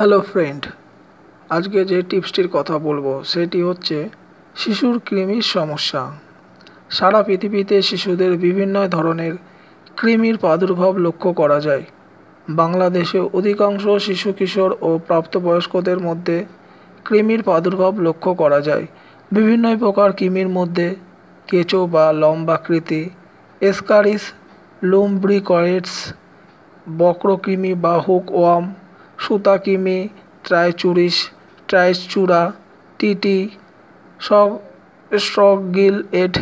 hello friend আজকে যে টিপসটির কথা বলবো সেটি হচ্ছে শিশুর কৃমির সমস্যা সারা পৃথিবীতে শিশুদের বিভিন্ন ধরনের কৃমির প্রাদুর্ভাব লক্ষ্য করা যায় বাংলাদেশে অধিকাংশ শিশু কিশোর ও প্রাপ্তবয়স্কদের মধ্যে কৃমির প্রাদুর্ভাব লক্ষ্য করা যায় বিভিন্ন প্রকার কৃমির মধ্যে কেঁচো বা লম্বাকৃতি এসকারিস লুম্ব্রিকয়েডস বক্রকৃমি বা হুক সুতা কৃমি ট্রাইচুরিস ট্রাইচুরা টিটি সব স্ট্রগিল এড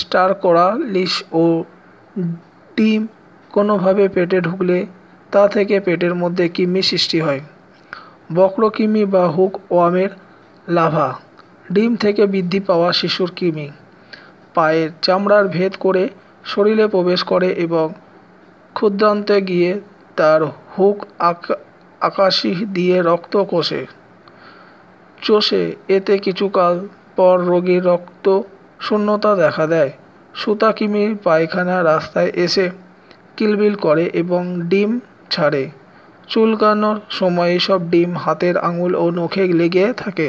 স্টার করা লিস ও ডিম কোনোভাবে পেটে ঢুকলে তা থেকে পেটের মধ্যে কৃমি সৃষ্টি হয় বক্রকৃমি বা হুক ওয়ার্মের লাভা ডিম থেকে বৃদ্ধি পাওয়া শিশুর কৃমি পায়ের চামড়ার ভেদ করে শরীরে প্রবেশ করে এবং ক্ষুদ্রান্তে গিয়ে তার হুক আকাশি দিয়ে রক্ত কষে চষে এতে কিছুকাল পর রোগীর রক্ত শূন্যতা দেখা দেয় সুতাকিমির পায়খানা রাস্তায় এসে কিলবিল করে এবং ডিম ছাড়ে চুলকানোর সময় সব ডিম হাতের আঙুল ও নখে লেগে থাকে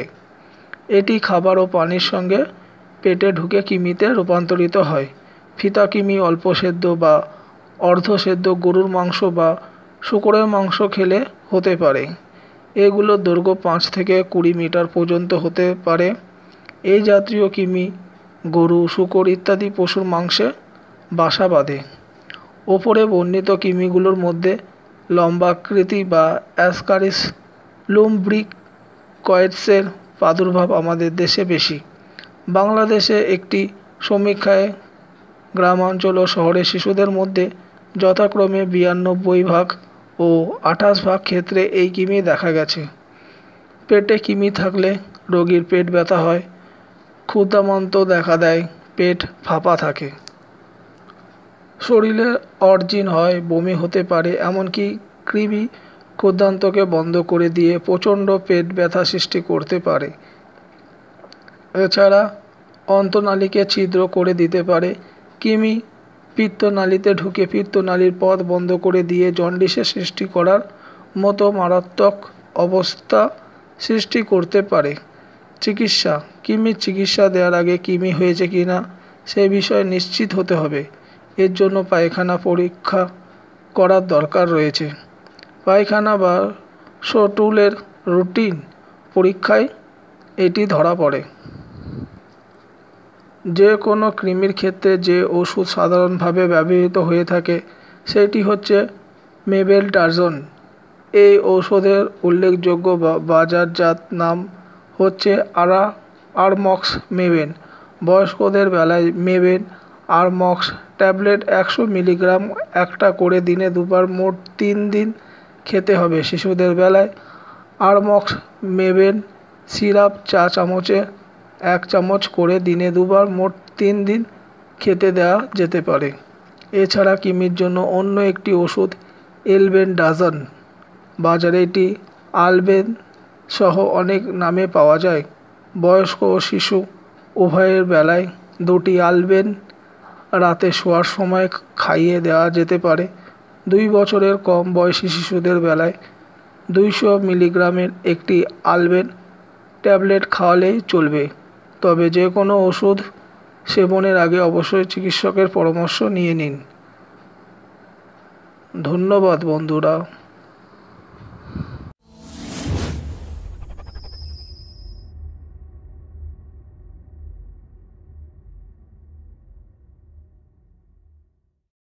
এটি খাবার ও পানির সঙ্গে পেটে ঢুকে কিমিতে রূপান্তরিত হয় ফিতা কিমি অল্প সেদ্ধ বা অর্ধসেদ্ধ গরুর মাংস বা শূকরের মাংস খেলে হতে পারে এগুলোর দৈর্ঘ্য পাঁচ থেকে কুড়ি মিটার পর্যন্ত হতে পারে এই জাতীয় কিমি গরু শুকর ইত্যাদি পশুর মাংসে বাসা বাঁধে ওপরে বর্ণিত কিমিগুলোর মধ্যে লম্বাকৃতি বা অ্যাসকারিস লুমব্রিকয়েডসের প্রাদুর্ভাব আমাদের দেশে বেশি বাংলাদেশে একটি সমীক্ষায় গ্রামাঞ্চল ও শহরে শিশুদের মধ্যে যথাক্রমে বিরানব্বই ভাগ ও আঠাশ ভাগ ক্ষেত্রে এই কিমি দেখা গেছে পেটে কিমি থাকলে রোগীর পেট ব্যথা হয় ক্ষুধামন্ত দেখা দেয় পেট ফাঁপা থাকে শরীরে অর্জিন হয় বমি হতে পারে এমনকি কৃমি ক্ষুদ্রান্তকে বন্ধ করে দিয়ে প্রচণ্ড পেট ব্যথা সৃষ্টি করতে পারে এছাড়া অন্তনালীকে ছিদ্র করে দিতে পারে কৃমি পিত্তনালীতে ঢুকে পিত্তনালীর পথ বন্ধ করে দিয়ে জন্ডিসের সৃষ্টি করার মতো মারাত্মক অবস্থা সৃষ্টি করতে পারে চিকিৎসা কৃমির চিকিৎসা দেওয়ার আগে কৃমি হয়েছে কি না সে বিষয়ে নিশ্চিত হতে হবে এর জন্য পায়খানা পরীক্ষা করার দরকার রয়েছে পায়খানা বা শটুলের রুটিন পরীক্ষায় এটি ধরা পড়ে যে কোনো কৃমির ক্ষেত্রে যে ওষুধ সাধারণভাবে ব্যবহৃত হয়ে থাকে সেটি হচ্ছে মেবেল ডার্জন এই ঔষধের উল্লেখযোগ্য বাজারজাত নাম হচ্ছে আরা আরমক্স মেবেন বয়স্কদের বেলায় মেবেন আর মক্স ট্যাবলেট একশো মিলিগ্রাম একটা করে দিনে দুবার মোট তিন দিন খেতে হবে শিশুদের বেলায় আর মক্স মেবেন সিরাপ চা চামচে এক চামচ করে দিনে দুবার মোট তিন দিন খেতে দেওয়া যেতে পারে এছাড়া কিমির জন্য অন্য একটি ওষুধ এলবেন ডাজন বাজারে এটি আলবেন সহ অনেক নামে পাওয়া যায় বয়স্ক ও শিশু উভয়ের বেলায় দুটি আলবেন রাতে শোয়ার সময় খাইয়ে দেওয়া যেতে পারে দুই বছরের কম বয়সী শিশুদের বেলায় দুইশো মিলিগ্রামের একটি আলবেন ট্যাবলেট খাওয়ালেই চলবে তবে যে কোনো ওষুধ সেবনের আগে অবশ্যই চিকিৎসকের পরামর্শ নিয়ে নিন ধন্যবাদ বন্ধুরা